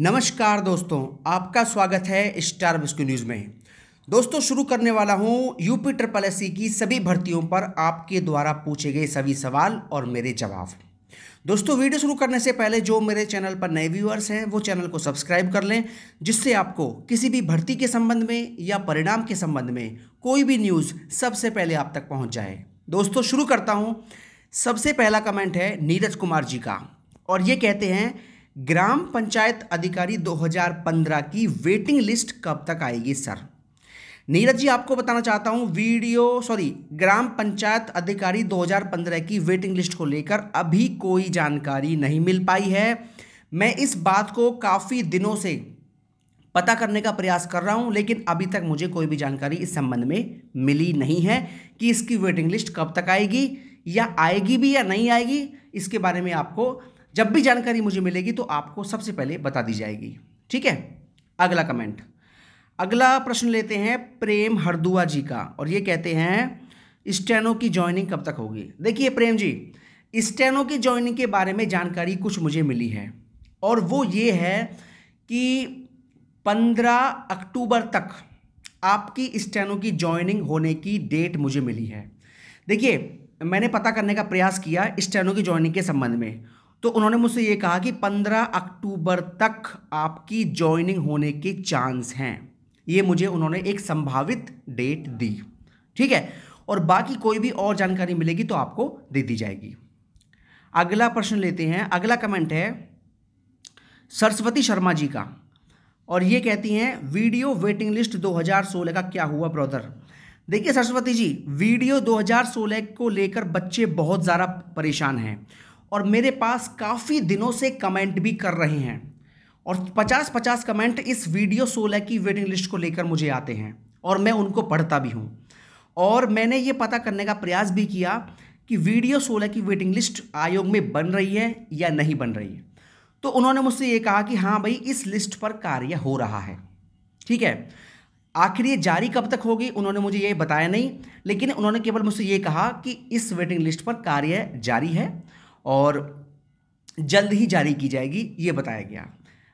नमस्कार दोस्तों आपका स्वागत है स्टार बिस्कू न्यूज़ में दोस्तों शुरू करने वाला हूं यूपी ट्रिपल एस की सभी भर्तियों पर आपके द्वारा पूछे गए सभी सवाल और मेरे जवाब दोस्तों वीडियो शुरू करने से पहले जो मेरे चैनल पर नए व्यूअर्स हैं वो चैनल को सब्सक्राइब कर लें जिससे आपको किसी भी भर्ती के संबंध में या परिणाम के संबंध में कोई भी न्यूज़ सबसे पहले आप तक पहुँच जाए दोस्तों शुरू करता हूँ सबसे पहला कमेंट है नीरज कुमार जी का और ये कहते हैं ग्राम पंचायत अधिकारी 2015 की वेटिंग लिस्ट कब तक आएगी सर नीरज जी आपको बताना चाहता हूं वीडियो सॉरी ग्राम पंचायत अधिकारी 2015 की वेटिंग लिस्ट को लेकर अभी कोई जानकारी नहीं मिल पाई है मैं इस बात को काफ़ी दिनों से पता करने का प्रयास कर रहा हूं लेकिन अभी तक मुझे कोई भी जानकारी इस संबंध में मिली नहीं है कि इसकी वेटिंग लिस्ट कब तक आएगी या आएगी भी या नहीं आएगी इसके बारे में आपको जब भी जानकारी मुझे मिलेगी तो आपको सबसे पहले बता दी जाएगी ठीक है अगला कमेंट अगला प्रश्न लेते हैं प्रेम हरदुआ जी का और ये कहते हैं स्टेनो की ज्वाइनिंग कब तक होगी देखिए प्रेम जी स्टेनो की ज्वाइनिंग के बारे में जानकारी कुछ मुझे मिली है और वो ये है कि 15 अक्टूबर तक आपकी स्टेनो की ज्वाइनिंग होने की डेट मुझे मिली है देखिए मैंने पता करने का प्रयास किया स्टेनो की ज्वाइनिंग के संबंध में तो उन्होंने मुझसे ये कहा कि 15 अक्टूबर तक आपकी ज्वाइनिंग होने के चांस हैं ये मुझे उन्होंने एक संभावित डेट दी ठीक है और बाकी कोई भी और जानकारी मिलेगी तो आपको दे दी जाएगी अगला प्रश्न लेते हैं अगला कमेंट है सरस्वती शर्मा जी का और ये कहती हैं वीडियो वेटिंग लिस्ट 2016 का क्या हुआ ब्रदर देखिए सरस्वती जी वीडियो 2016 को लेकर बच्चे बहुत ज़्यादा परेशान हैं और मेरे पास काफ़ी दिनों से कमेंट भी कर रहे हैं और 50-50 कमेंट इस वीडियो सोलह की वेटिंग लिस्ट को लेकर मुझे आते हैं और मैं उनको पढ़ता भी हूँ और मैंने ये पता करने का प्रयास भी किया कि वीडियो सोलह की वेटिंग लिस्ट आयोग में बन रही है या नहीं बन रही है तो उन्होंने मुझसे ये कहा कि हाँ भाई इस लिस्ट पर कार्य हो रहा है ठीक है आखिर ये जारी कब तक होगी उन्होंने मुझे ये बताया नहीं लेकिन उन्होंने केवल मुझसे ये कहा कि इस वेटिंग लिस्ट पर कार्य जारी है और जल्द ही जारी की जाएगी ये बताया गया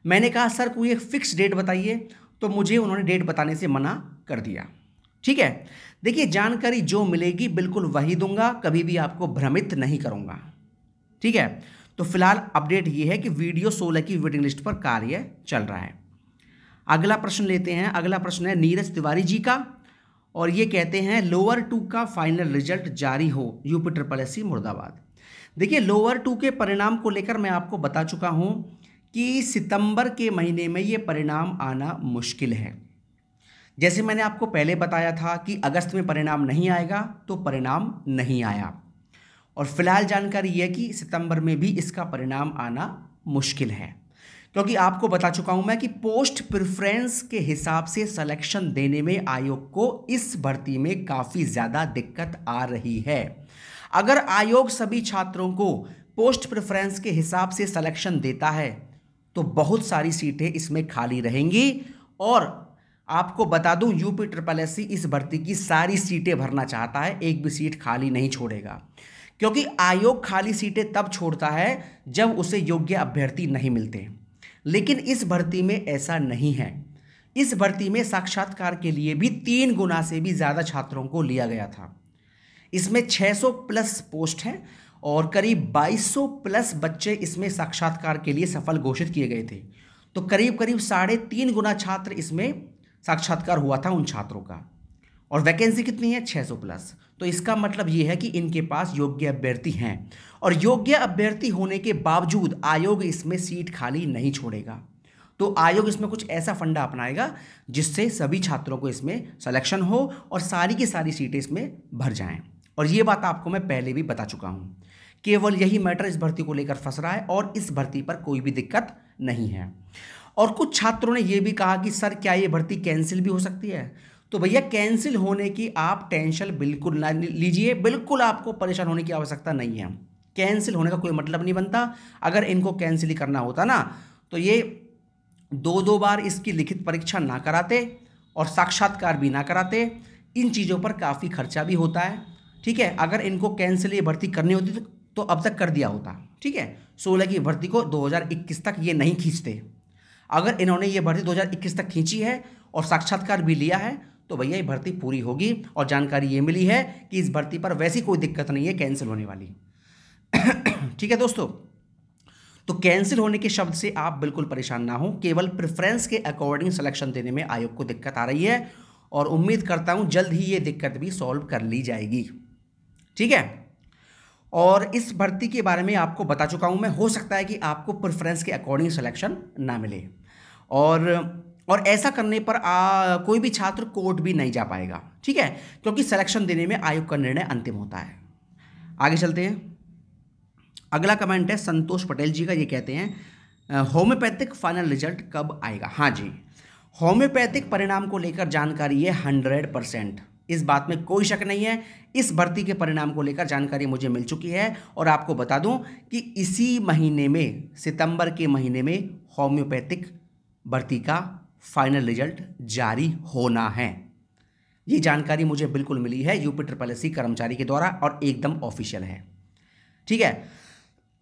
मैंने कहा सर कोई एक फिक्स डेट बताइए तो मुझे उन्होंने डेट बताने से मना कर दिया ठीक है देखिए जानकारी जो मिलेगी बिल्कुल वही दूंगा कभी भी आपको भ्रमित नहीं करूंगा ठीक है तो फिलहाल अपडेट ये है कि वीडियो सोलह की वेटिंग लिस्ट पर कार्य चल रहा है अगला प्रश्न लेते हैं अगला प्रश्न है नीरज तिवारी जी का और ये कहते हैं लोअर टू का फाइनल रिजल्ट जारी हो यूपी ट्रिपल एस मुर्दाबाद देखिए लोअर टू के परिणाम को लेकर मैं आपको बता चुका हूँ कि सितंबर के महीने में ये परिणाम आना मुश्किल है जैसे मैंने आपको पहले बताया था कि अगस्त में परिणाम नहीं आएगा तो परिणाम नहीं आया और फिलहाल जानकारी यह कि सितंबर में भी इसका परिणाम आना मुश्किल है क्योंकि आपको बता चुका हूं मैं कि पोस्ट प्रिफ्रेंस के हिसाब से सिलेक्शन देने में आयोग को इस भर्ती में काफ़ी ज़्यादा दिक्कत आ रही है अगर आयोग सभी छात्रों को पोस्ट प्रेफरेंस के हिसाब से सिलेक्शन देता है तो बहुत सारी सीटें इसमें खाली रहेंगी और आपको बता दूं यूपी ट्रिपल एस इस भर्ती की सारी सीटें भरना चाहता है एक भी सीट खाली नहीं छोड़ेगा क्योंकि आयोग खाली सीटें तब छोड़ता है जब उसे योग्य अभ्यर्थी नहीं मिलते लेकिन इस भर्ती में ऐसा नहीं है इस भर्ती में साक्षात्कार के लिए भी तीन गुना से भी ज़्यादा छात्रों को लिया गया था इसमें 600 प्लस पोस्ट हैं और करीब 2200 प्लस बच्चे इसमें साक्षात्कार के लिए सफल घोषित किए गए थे तो करीब करीब साढ़े तीन गुना छात्र इसमें साक्षात्कार हुआ था उन छात्रों का और वैकेंसी कितनी है 600 प्लस तो इसका मतलब ये है कि इनके पास योग्य अभ्यर्थी हैं और योग्य अभ्यर्थी होने के बावजूद आयोग इसमें सीट खाली नहीं छोड़ेगा तो आयोग इसमें कुछ ऐसा फंडा अपनाएगा जिससे सभी छात्रों को इसमें सिलेक्शन हो और सारी की सारी सीटें इसमें भर जाएं और ये बात आपको मैं पहले भी बता चुका हूँ केवल यही मैटर इस भर्ती को लेकर फंस रहा है और इस भर्ती पर कोई भी दिक्कत नहीं है और कुछ छात्रों ने यह भी कहा कि सर क्या ये भर्ती कैंसिल भी हो सकती है तो भैया कैंसिल होने की आप टेंशन बिल्कुल ना लीजिए बिल्कुल आपको परेशान होने की आवश्यकता नहीं है कैंसिल होने का कोई मतलब नहीं बनता अगर इनको कैंसिल ही करना होता ना तो ये दो दो बार इसकी लिखित परीक्षा ना कराते और साक्षात्कार भी ना कराते इन चीज़ों पर काफ़ी खर्चा भी होता है ठीक है अगर इनको कैंसिल ये भर्ती करनी होती तो, तो अब तक कर दिया होता ठीक है सोलह की भर्ती को 2021 तक ये नहीं खींचते अगर इन्होंने ये भर्ती 2021 तक खींची है और साक्षात्कार भी लिया है तो भैया ये भर्ती पूरी होगी और जानकारी ये मिली है कि इस भर्ती पर वैसी कोई दिक्कत नहीं है कैंसिल होने वाली ठीक है दोस्तों तो कैंसिल होने के शब्द से आप बिल्कुल परेशान ना हो केवल प्रेफरेंस के अकॉर्डिंग सिलेक्शन देने में आयोग को दिक्कत आ रही है और उम्मीद करता हूँ जल्द ही ये दिक्कत भी सॉल्व कर ली जाएगी ठीक है और इस भर्ती के बारे में आपको बता चुका हूँ मैं हो सकता है कि आपको प्रेफरेंस के अकॉर्डिंग सिलेक्शन ना मिले और और ऐसा करने पर आ, कोई भी छात्र कोर्ट भी नहीं जा पाएगा ठीक है क्योंकि सिलेक्शन देने में आयोग का निर्णय अंतिम होता है आगे चलते हैं अगला कमेंट है संतोष पटेल जी का ये कहते हैं होम्योपैथिक फाइनल रिजल्ट कब आएगा हाँ जी होम्योपैथिक परिणाम को लेकर जानकारी है हंड्रेड परसेंट इस बात में कोई शक नहीं है इस भर्ती के परिणाम को लेकर जानकारी मुझे मिल चुकी है और आपको बता दूं कि इसी महीने में सितंबर के महीने में होम्योपैथिक भर्ती का फाइनल रिजल्ट जारी होना है ये जानकारी मुझे बिल्कुल मिली है यूपी ट्रिपल एस कर्मचारी के द्वारा और एकदम ऑफिशियल है ठीक है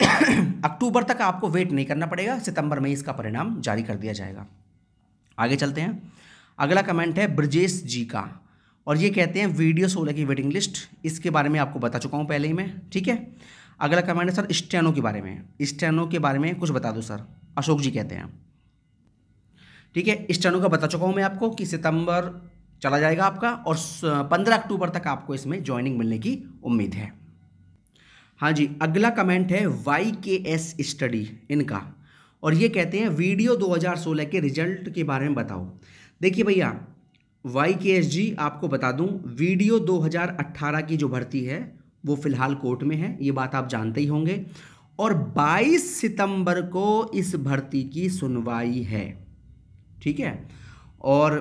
अक्टूबर तक आपको वेट नहीं करना पड़ेगा सितंबर में इसका परिणाम जारी कर दिया जाएगा आगे चलते हैं अगला कमेंट है ब्रजेश जी का और ये कहते हैं वीडियो सोलह की वेटिंग लिस्ट इसके बारे में आपको बता चुका हूँ पहले ही मैं ठीक है अगला कमेंट है सर स्टैनो के बारे में स्टैनो के बारे में कुछ बता दो सर अशोक जी कहते हैं ठीक है स्टैनो का बता चुका हूँ मैं आपको कि सितंबर चला जाएगा आपका और पंद्रह अक्टूबर तक आपको इसमें ज्वाइनिंग मिलने की उम्मीद है हाँ जी अगला कमेंट है वाई के एस स्टडी इनका और ये कहते हैं वीडियो 2016 के रिजल्ट के बारे में बताओ देखिए भैया वाई के एस जी आपको बता दूं वीडियो 2018 की जो भर्ती है वो फिलहाल कोर्ट में है ये बात आप जानते ही होंगे और 22 सितंबर को इस भर्ती की सुनवाई है ठीक है और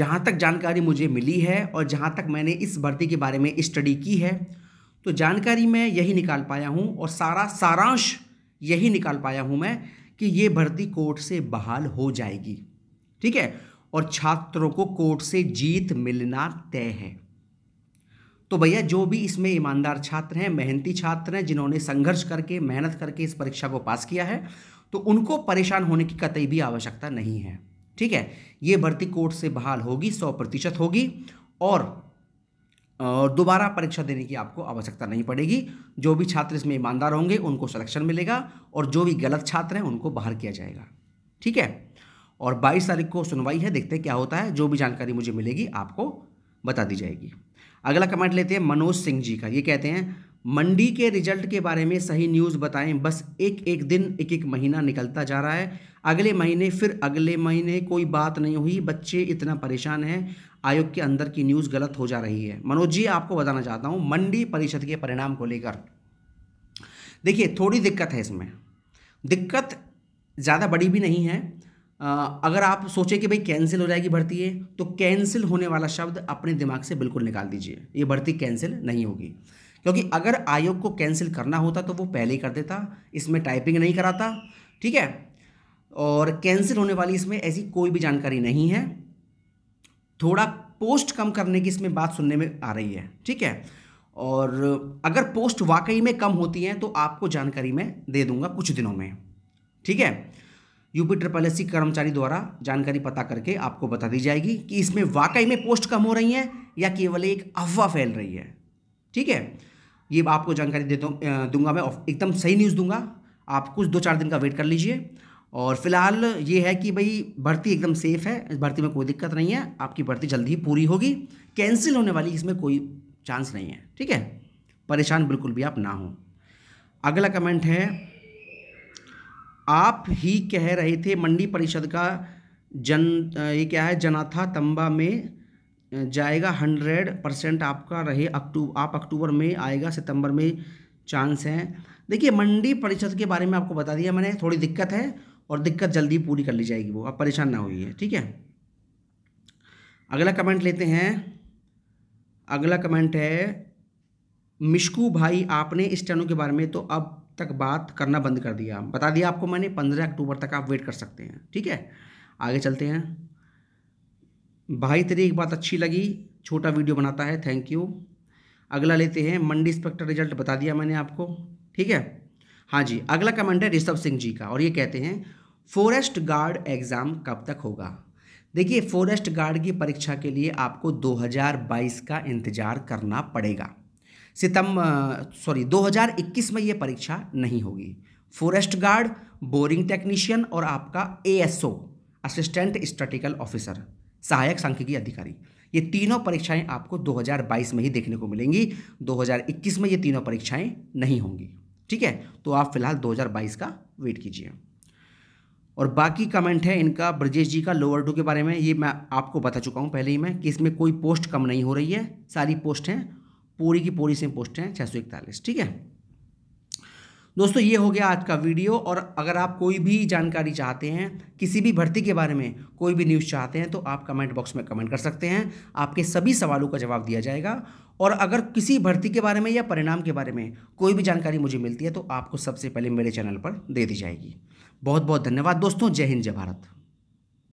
जहाँ तक जानकारी मुझे मिली है और जहाँ तक मैंने इस भर्ती के बारे में स्टडी की है तो जानकारी मैं यही निकाल पाया हूँ और सारा सारांश यही निकाल पाया हूँ मैं कि ये भर्ती कोर्ट से बहाल हो जाएगी ठीक है और छात्रों को कोर्ट से जीत मिलना तय है तो भैया जो भी इसमें ईमानदार छात्र हैं मेहनती छात्र हैं जिन्होंने संघर्ष करके मेहनत करके इस परीक्षा को पास किया है तो उनको परेशान होने की कतई भी आवश्यकता नहीं है ठीक है ये भर्ती कोर्ट से बहाल होगी सौ प्रतिशत होगी और दोबारा परीक्षा देने की आपको आवश्यकता नहीं पड़ेगी जो भी छात्र इसमें ईमानदार होंगे उनको सिलेक्शन मिलेगा और जो भी गलत छात्र हैं उनको बाहर किया जाएगा ठीक है और बाईस तारीख को सुनवाई है देखते हैं क्या होता है जो भी जानकारी मुझे मिलेगी आपको बता दी जाएगी अगला कमेंट लेते हैं मनोज सिंह जी का ये कहते हैं मंडी के रिजल्ट के बारे में सही न्यूज़ बताएं बस एक एक दिन एक एक महीना निकलता जा रहा है अगले महीने फिर अगले महीने कोई बात नहीं हुई बच्चे इतना परेशान हैं आयोग के अंदर की न्यूज़ गलत हो जा रही है मनोज जी आपको बताना चाहता हूँ मंडी परिषद के परिणाम को लेकर देखिए थोड़ी दिक्कत है इसमें दिक्कत ज़्यादा बड़ी भी नहीं है अगर आप सोचें कि भाई कैंसिल हो जाएगी भर्ती ये तो कैंसिल होने वाला शब्द अपने दिमाग से बिल्कुल निकाल दीजिए ये भर्ती कैंसिल नहीं होगी क्योंकि अगर आयोग को कैंसिल करना होता तो वो पहले ही कर देता इसमें टाइपिंग नहीं कराता ठीक है और कैंसिल होने वाली इसमें ऐसी कोई भी जानकारी नहीं है थोड़ा पोस्ट कम करने की इसमें बात सुनने में आ रही है ठीक है और अगर पोस्ट वाकई में कम होती हैं तो आपको जानकारी मैं दे दूंगा कुछ दिनों में ठीक है यूपी ट्रिपल कर्मचारी द्वारा जानकारी पता करके आपको बता दी जाएगी कि इसमें वाकई में पोस्ट कम हो रही हैं या केवल एक अफवाह फैल रही है ठीक है ये आपको जानकारी दे दूंगा मैं एकदम सही न्यूज़ दूंगा आप कुछ दो चार दिन का वेट कर लीजिए और फिलहाल ये है कि भाई भर्ती एकदम सेफ़ है इस भर्ती में कोई दिक्कत नहीं है आपकी भर्ती जल्दी ही पूरी होगी कैंसिल होने वाली इसमें कोई चांस नहीं है ठीक है परेशान बिल्कुल भी आप ना हों अगला कमेंट है आप ही कह रहे थे मंडी परिषद का जन ये क्या है जनाथा तंबा में जाएगा हंड्रेड परसेंट आपका रहे अक्टूबर आप अक्टूबर में आएगा सितंबर में चांस हैं देखिए मंडी परिषद के बारे में आपको बता दिया मैंने थोड़ी दिक्कत है और दिक्कत जल्दी पूरी कर ली जाएगी वो आप परेशान ना होइए ठीक है अगला कमेंट लेते हैं अगला कमेंट है मिशकू भाई आपने स्टेनो के बारे में तो अब तक बात करना बंद कर दिया बता दिया आपको मैंने पंद्रह अक्टूबर तक आप वेट कर सकते हैं ठीक है आगे चलते हैं भाई तेरी एक बात अच्छी लगी छोटा वीडियो बनाता है थैंक यू अगला लेते हैं मंडी इंस्पेक्टर रिजल्ट बता दिया मैंने आपको ठीक है हाँ जी अगला कमेंट है ऋषभ सिंह जी का और ये कहते हैं फॉरेस्ट गार्ड एग्ज़ाम कब तक होगा देखिए फॉरेस्ट गार्ड की परीक्षा के लिए आपको 2022 का इंतज़ार करना पड़ेगा सितंबर सॉरी 2021 में ये परीक्षा नहीं होगी फॉरेस्ट गार्ड बोरिंग टेक्नीशियन और आपका एएसओ असिस्टेंट स्ट्रेटिकल ऑफिसर सहायक सांख्यिकी अधिकारी ये तीनों परीक्षाएं आपको 2022 में ही देखने को मिलेंगी 2021 में ये तीनों परीक्षाएं नहीं होंगी ठीक है तो आप फिलहाल 2022 का वेट कीजिए और बाकी कमेंट है इनका ब्रजेश जी का लोअर टू के बारे में ये मैं आपको बता चुका हूँ पहले ही मैं कि इसमें कोई पोस्ट कम नहीं हो रही है सारी पोस्ट हैं पूरी की पूरी सेम पोस्ट हैं छः ठीक है दोस्तों ये हो गया आज का वीडियो और अगर आप कोई भी जानकारी चाहते हैं किसी भी भर्ती के बारे में कोई भी न्यूज़ चाहते हैं तो आप कमेंट बॉक्स में कमेंट कर सकते हैं आपके सभी सवालों का जवाब दिया जाएगा और अगर किसी भर्ती के बारे में या परिणाम के बारे में कोई भी जानकारी मुझे मिलती है तो आपको सबसे पहले मेरे चैनल पर दे दी जाएगी बहुत बहुत धन्यवाद दोस्तों जय हिंद जय भारत